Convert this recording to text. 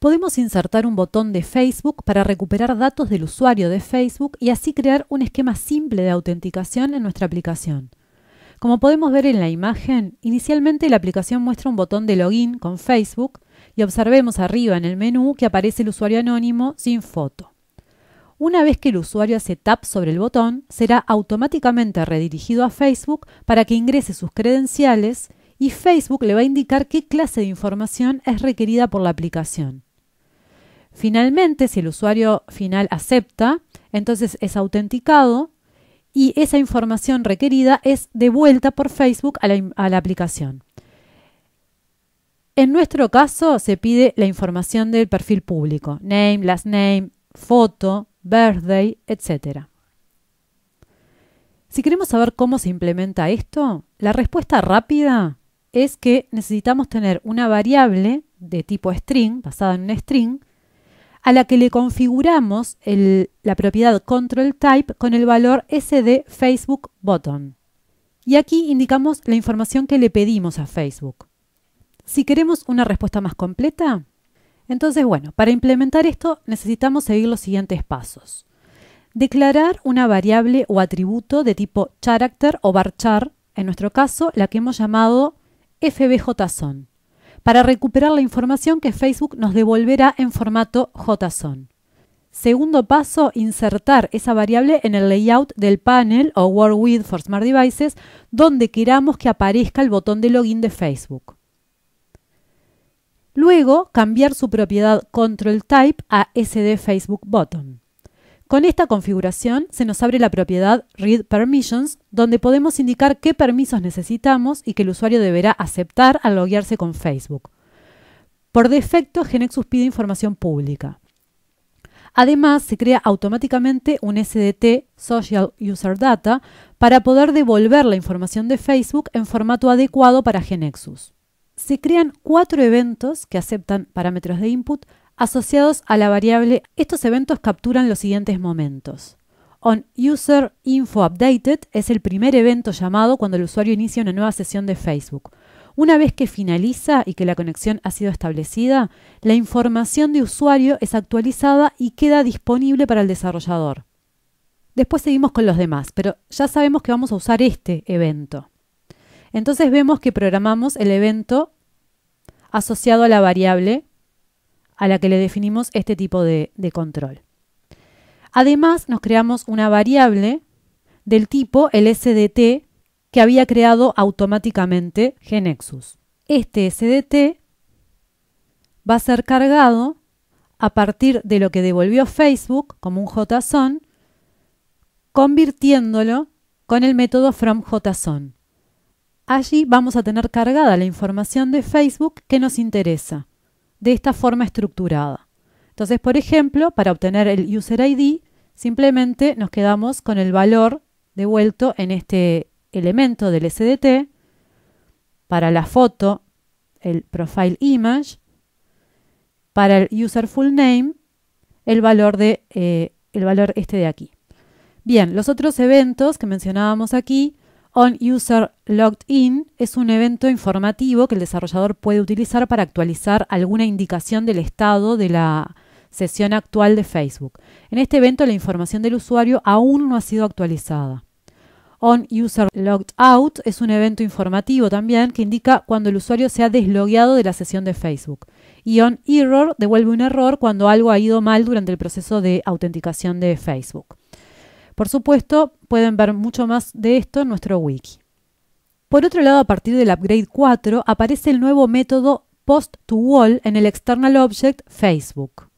podemos insertar un botón de Facebook para recuperar datos del usuario de Facebook y así crear un esquema simple de autenticación en nuestra aplicación. Como podemos ver en la imagen, inicialmente la aplicación muestra un botón de login con Facebook y observemos arriba en el menú que aparece el usuario anónimo sin foto. Una vez que el usuario hace tap sobre el botón, será automáticamente redirigido a Facebook para que ingrese sus credenciales y Facebook le va a indicar qué clase de información es requerida por la aplicación. Finalmente, si el usuario final acepta, entonces es autenticado y esa información requerida es devuelta por Facebook a la, aplicación. En nuestro caso se pide la información del perfil público, name, last name, foto, birthday, etc. Si queremos saber cómo se implementa esto, la respuesta rápida es que necesitamos tener una variable de tipo string, basada en un string, a la que le configuramos la propiedad control type con el valor SD Facebook button. Y aquí indicamos la información que le pedimos a Facebook. Si queremos una respuesta más completa, entonces bueno, para implementar esto necesitamos seguir los siguientes pasos. Declarar una variable o atributo de tipo character o varchar, en nuestro caso la que hemos llamado fbjson para recuperar la información que Facebook nos devolverá en formato JSON. Segundo paso, insertar esa variable en el layout del panel o Work With for Smart Devices, donde queramos que aparezca el botón de login de Facebook. Luego, cambiar su propiedad Control Type a SD Facebook Button. Con esta configuración se nos abre la propiedad Read Permissions, donde podemos indicar qué permisos necesitamos y que el usuario deberá aceptar al loguearse con Facebook. Por defecto, Genexus pide información pública. Además, se crea automáticamente un SDT, Social User Data, para poder devolver la información de Facebook en formato adecuado para Genexus. Se crean cuatro eventos que aceptan parámetros de input asociados a la variable. Estos eventos capturan los siguientes momentos. On User Info Updated es el primer evento llamado cuando el usuario inicia una nueva sesión de Facebook. Una vez que finaliza y que la conexión ha sido establecida, la información de usuario es actualizada y queda disponible para el desarrollador. Después seguimos con los demás, pero ya sabemos que vamos a usar este evento. Entonces vemos que programamos el evento asociado a la variable a la que le definimos este tipo de, control. Además, nos creamos una variable del tipo el SDT que había creado automáticamente Genexus. Este SDT va a ser cargado a partir de lo que devolvió Facebook como un JSON, convirtiéndolo con el método from JSON. Allí vamos a tener cargada la información de Facebook que nos interesa de esta forma estructurada. Entonces, por ejemplo, para obtener el user ID, simplemente nos quedamos con el valor devuelto en este elemento del SDT. Para la foto, el profile image. Para el user full name, el valor, de, eh, el valor este de aquí. Bien, los otros eventos que mencionábamos aquí OnUserLoggedIn es un evento informativo que el desarrollador puede utilizar para actualizar alguna indicación del estado de la sesión actual de Facebook. En este evento la información del usuario aún no ha sido actualizada. OnUserLoggedOut es un evento informativo también que indica cuando el usuario se ha deslogueado de la sesión de Facebook. Y OnError devuelve un error cuando algo ha ido mal durante el proceso de autenticación de Facebook. Por supuesto, pueden ver mucho más de esto en nuestro wiki. Por otro lado, a partir del upgrade 4 aparece el nuevo método post to wall en el external object Facebook.